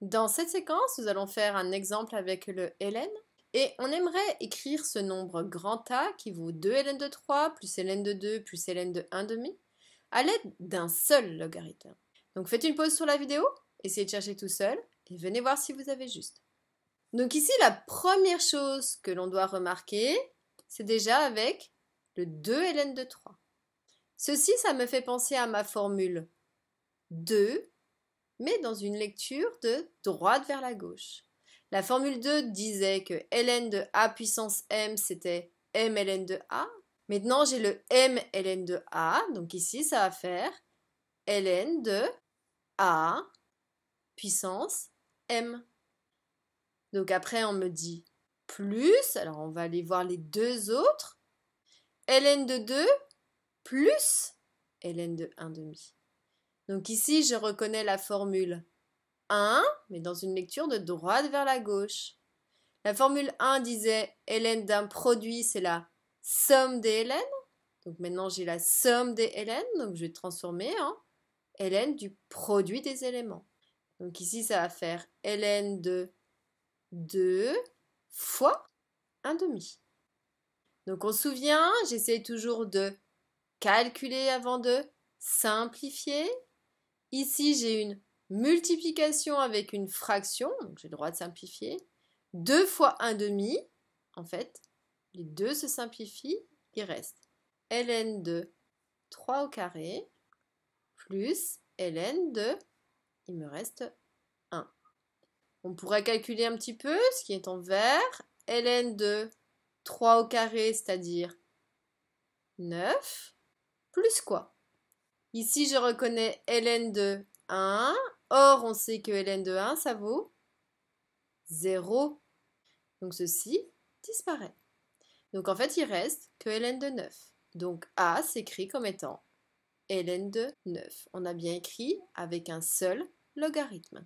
Dans cette séquence, nous allons faire un exemple avec le ln et on aimerait écrire ce nombre grand A qui vaut 2 ln de 3 plus ln de 2 plus ln de 1,5 à l'aide d'un seul logarithme. Donc faites une pause sur la vidéo, essayez de chercher tout seul et venez voir si vous avez juste. Donc ici, la première chose que l'on doit remarquer, c'est déjà avec le 2 ln de 3. Ceci, ça me fait penser à ma formule 2 mais dans une lecture de droite vers la gauche. La formule 2 disait que ln de a puissance m, c'était m ln de a. Maintenant, j'ai le m ln de a, donc ici, ça va faire ln de a puissance m. Donc après, on me dit plus, alors on va aller voir les deux autres, ln de 2 plus ln de 1 demi. Donc ici, je reconnais la formule 1, mais dans une lecture de droite vers la gauche. La formule 1 disait Hélène d'un produit, c'est la somme des ln. Donc maintenant, j'ai la somme des ln, donc je vais transformer en Hélène du produit des éléments. Donc ici, ça va faire Hélène de 2 fois 1 demi. Donc on se souvient, j'essaie toujours de calculer avant de simplifier. Ici, j'ai une multiplication avec une fraction, donc j'ai le droit de simplifier. 2 fois 1 demi, en fait, les deux se simplifient, il reste ln de 3 au carré plus ln de, il me reste 1. On pourrait calculer un petit peu ce qui est en vert, ln de 3 au carré, c'est-à-dire 9, plus quoi Ici, je reconnais ln de 1. Or, on sait que ln de 1, ça vaut 0. Donc ceci disparaît. Donc en fait, il reste que ln de 9. Donc A s'écrit comme étant ln de 9. On a bien écrit avec un seul logarithme.